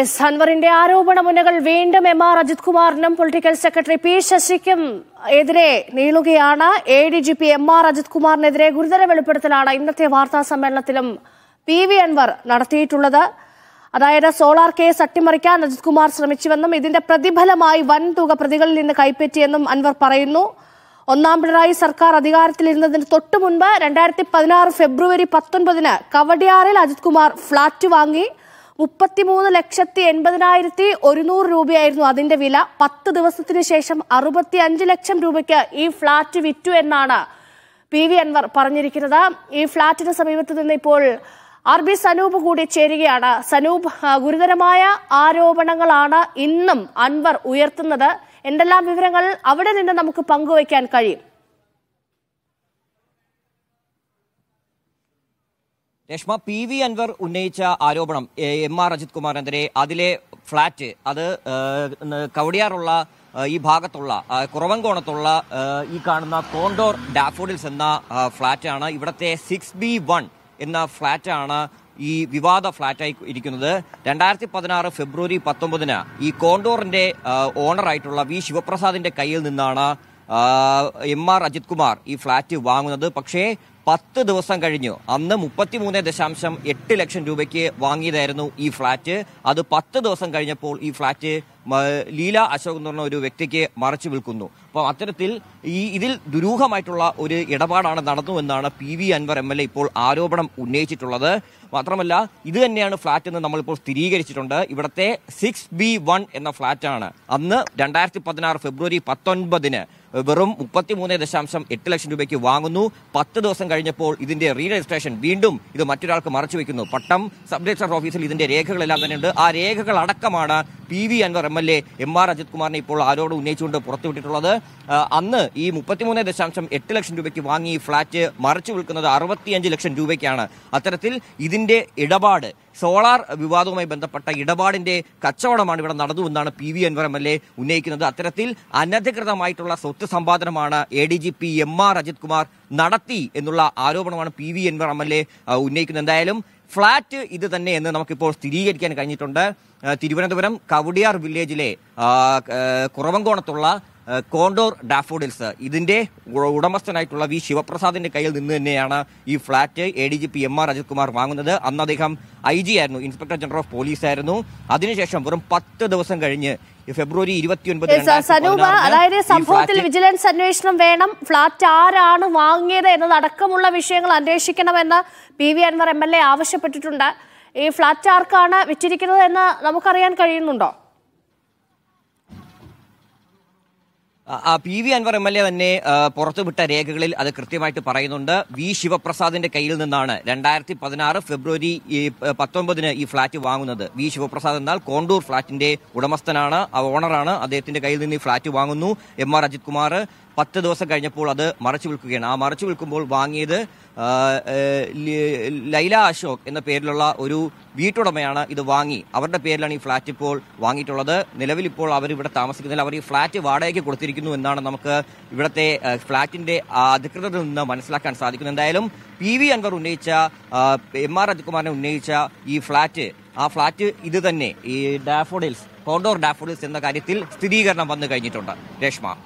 S അൻവറിന്റെ മുന്നകൾ വീണ്ടും എം ആർ അജിത് കുമാറിനും പൊളിറ്റിക്കൽ സെക്രട്ടറി പി ശശിക്കും എതിരെ നീളുകയാണ് A D G P M R Ajith കുമാറിനെതിരെ ഗുരുതര വെളിപ്പെടുത്തലാണ് ഇന്നത്തെ വാർത്താ സമ്മേളനത്തിലും പി വി അൻവർ നടത്തിയിട്ടുള്ളത് അതായത് സോളാർ കേസ് അട്ടിമറിക്കാൻ അജിത് കുമാർ ശ്രമിച്ചുവെന്നും ഇതിന്റെ പ്രതിഫലമായി വൻ തുക പ്രതികളിൽ നിന്ന് കൈപ്പറ്റിയെന്നും അൻവർ പറയുന്നു ഒന്നാം പിണറായി സർക്കാർ അധികാരത്തിലിരുന്നതിന് തൊട്ടു മുൻപ് രണ്ടായിരത്തി പതിനാറ് ഫെബ്രുവരി പത്തൊൻപതിന് കവടിയാറിൽ അജിത് കുമാർ ഫ്ളാറ്റ് വാങ്ങി മുപ്പത്തിമൂന്ന് ലക്ഷത്തി എൺപതിനായിരത്തി ഒരുന്നൂറ് രൂപയായിരുന്നു അതിന്റെ വില പത്ത് ദിവസത്തിന് ശേഷം അറുപത്തി അഞ്ച് ലക്ഷം രൂപയ്ക്ക് ഈ ഫ്ളാറ്റ് വിറ്റു എന്നാണ് പി വി അൻവർ പറഞ്ഞിരിക്കുന്നത് ഈ ഫ്ളാറ്റിന് സമീപത്ത് നിന്ന് ഇപ്പോൾ ആർ ബി സനൂപ് കൂടി ചേരുകയാണ് സനൂപ് ഗുരുതരമായ ആരോപണങ്ങളാണ് ഇന്നും അൻവർ ഉയർത്തുന്നത് എന്തെല്ലാം വിവരങ്ങൾ അവിടെ നിന്ന് നമുക്ക് പങ്കുവയ്ക്കാൻ കഴിയും രശ്മ പി വി അൻവർ ഉന്നയിച്ച ആരോപണം എം ആർ അജിത് കുമാറിനെതിരെ അതിലെ ഫ്ളാറ്റ് അത് കവടിയാറുള്ള ഈ ഭാഗത്തുള്ള കുറവൻകോണത്തുള്ള ഈ കാണുന്ന കോണ്ടോർ ഡാഫോഡിൽസ് എന്ന ഫ്ളാറ്റാണ് ഇവിടുത്തെ സിക്സ് ബി വൺ എന്ന ഫ്ളാറ്റാണ് ഈ വിവാദ ഫ്ളാറ്റായി ഇരിക്കുന്നത് രണ്ടായിരത്തി പതിനാറ് ഫെബ്രുവരി പത്തൊമ്പതിന് ഈ കോണ്ടോറിന്റെ ഓണറായിട്ടുള്ള വി ശിവപ്രസാദിന്റെ കയ്യിൽ നിന്നാണ് എം ആർ അജിത് കുമാർ ഈ ഫ്ളാറ്റ് വാങ്ങുന്നത് പക്ഷേ പത്ത് ദിവസം കഴിഞ്ഞു അന്ന് മുപ്പത്തിമൂന്ന് ദശാംശം എട്ട് ലക്ഷം രൂപയ്ക്ക് വാങ്ങിയതായിരുന്നു ഈ ഫ്ളാറ്റ് അത് പത്ത് ദിവസം കഴിഞ്ഞപ്പോൾ ഈ ഫ്ളാറ്റ് ലീല അശോക് എന്ന് പറഞ്ഞ ഒരു വ്യക്തിക്ക് മറച്ചു വിൽക്കുന്നു അപ്പോൾ അത്തരത്തിൽ ഈ ഇതിൽ ദുരൂഹമായിട്ടുള്ള ഒരു ഇടപാടാണ് നടന്നു എന്നാണ് P V Anvar M L A ഇപ്പോൾ ആരോപണം ഉന്നയിച്ചിട്ടുള്ളത് മാത്രമല്ല ഇത് തന്നെയാണ് ഫ്ളാറ്റ് എന്ന് നമ്മളിപ്പോൾ സ്ഥിരീകരിച്ചിട്ടുണ്ട് ഇവിടുത്തെ സിക്സ് ബി വൺ എന്ന ഫ്ളാറ്റാണ് അന്ന് രണ്ടായിരത്തി പതിനാറ് ഫെബ്രുവരി പത്തൊൻപതിന് വെറും മുപ്പത്തി മൂന്ന് ദശാംശം എട്ട് ലക്ഷം രൂപയ്ക്ക് വാങ്ങുന്നു പത്ത് ദിവസം കഴിഞ്ഞപ്പോൾ ഇതിന്റെ റീ രജിസ്ട്രേഷൻ വീണ്ടും ഇത് മറ്റൊരാൾക്ക് മറച്ചു വെക്കുന്നു പട്ടം സബ് രജിസ്ട്രാർ ഓഫീസിൽ ഇതിന്റെ രേഖകളെല്ലാം തന്നെയുണ്ട് ആ രേഖകൾ അടക്കമാണ് P V Anvar M L A M R Ajith കുമാറിനെ ഇപ്പോൾ ആരോടും ഉന്നയിച്ചുകൊണ്ട് പുറത്തുവിട്ടിട്ടുള്ളത് അന്ന് ഈ മുപ്പത്തിമൂന്ന് ദശാംശം എട്ട് ലക്ഷം രൂപയ്ക്ക് വാങ്ങി ഫ്ളാറ്റ് മറിച്ചു വിൽക്കുന്നത് അറുപത്തിയഞ്ച് ലക്ഷം രൂപയ്ക്കാണ് അത്തരത്തിൽ ഇതിന്റെ ഇടപാട് സോളാർ വിവാദവുമായി ബന്ധപ്പെട്ട ഇടപാടിന്റെ കച്ചവടമാണ് ഇവിടെ നടന്നുവെന്നാണ് P V Anvar M L A ഉന്നയിക്കുന്നത് അത്തരത്തിൽ അനധികൃതമായിട്ടുള്ള സ്വത്ത് സമ്പാദനമാണ് A D G P M R Ajith Kumar നടത്തി എന്നുള്ള ആരോപണമാണ് P V Anvar M L A ഉന്നയിക്കുന്നത് എന്തായാലും ഫ്ളാറ്റ് ഇത് തന്നെ എന്ന് നമുക്കിപ്പോൾ സ്ഥിരീകരിക്കാൻ കഴിഞ്ഞിട്ടുണ്ട് തിരുവനന്തപുരം കവടിയാർ വില്ലേജിലെ കുറവങ്കോണത്തുള്ള കോണ്ടോർ ഡാഫോഡിൽസ് ഇതിന്റെ ഉടമസ്ഥനായിട്ടുള്ള വി ശിവപ്രസാദിന്റെ കയ്യിൽ നിന്ന് തന്നെയാണ് ഈ flat A D G P M R Ajith Kumar വാങ്ങുന്നത് അന്ന് അദ്ദേഹം ഐ ജി ആയിരുന്നു ഇൻസ്പെക്ടർ ജനറൽ ഓഫ് പോലീസ് ആയിരുന്നു അതിനുശേഷം വെറും പത്ത് ദിവസം കഴിഞ്ഞ് ഫെബ്രുവരി അതായത് സംഭവത്തിൽ വിജിലൻസ് അന്വേഷണം വേണം ഫ്ളാറ്റ് ആരാണ് വാങ്ങിയത് എന്നതടക്കമുള്ള വിഷയങ്ങൾ അന്വേഷിക്കണമെന്ന് P V Anvar M L A ആവശ്യപ്പെട്ടിട്ടുണ്ട് ഈ ഫ്ളാറ്റ് ആർക്കാണ് വിറ്റിരിക്കുന്നത് എന്ന് നമുക്കറിയാൻ കഴിയുന്നുണ്ടോ P V Anvar M L A തന്നെ പുറത്തുവിട്ട രേഖകളിൽ അത് കൃത്യമായിട്ട് പറയുന്നുണ്ട് വി ശിവപ്രസാദിന്റെ കയ്യിൽ നിന്നാണ് രണ്ടായിരത്തി പതിനാറ് ഫെബ്രുവരി പത്തൊമ്പതിന് ഈ ഫ്ളാറ്റ് വാങ്ങുന്നത് വി ശിവപ്രസാദ് എന്നാൽ കോണ്ടൂർ ഫ്ളാറ്റിന്റെ ഉടമസ്ഥനാണ് ഓണറാണ് അദ്ദേഹത്തിന്റെ കയ്യിൽ നിന്ന് ഈ ഫ്ളാറ്റ് വാങ്ങുന്നു എം ആർ അജിത് കുമാർ പത്ത് ദിവസം കഴിഞ്ഞപ്പോൾ അത് മറച്ചു വിൽക്കുകയാണ് ആ മറച്ചു വിൽക്കുമ്പോൾ വാങ്ങിയത് ലൈല അശോക് എന്ന പേരിലുള്ള ഒരു വീട്ടുടമയാണ് ഇത് വാങ്ങി അവരുടെ പേരിലാണ് ഈ ഫ്ളാറ്റ് ഇപ്പോൾ വാങ്ങിയിട്ടുള്ളത് നിലവിൽ ഇപ്പോൾ അവർ ഇവിടെ താമസിക്കുന്നതിൽ അവർ ഈ ഫ്ളാറ്റ് വാടകയ്ക്ക് കൊടുത്തിരിക്കുന്നു എന്നാണ് നമുക്ക് ഇവിടുത്തെ ഫ്ളാറ്റിന്റെ അധികൃതരിൽ നിന്ന് മനസ്സിലാക്കാൻ സാധിക്കുന്നത് എന്തായാലും പി വി അൻവർ ഉന്നയിച്ച എം ആർ അജിത്കുമാറിനെ ഉന്നയിച്ച ഈ ഫ്ളാറ്റ് ആ ഫ്ളാറ്റ് ഇത് തന്നെ ഈ ഡാഫോഡിൽസ് കോണ്ടോർ ഡാഫോഡിൽസ് എന്ന കാര്യത്തിൽ സ്ഥിരീകരണം വന്നു കഴിഞ്ഞിട്ടുണ്ട് രേഷ്മ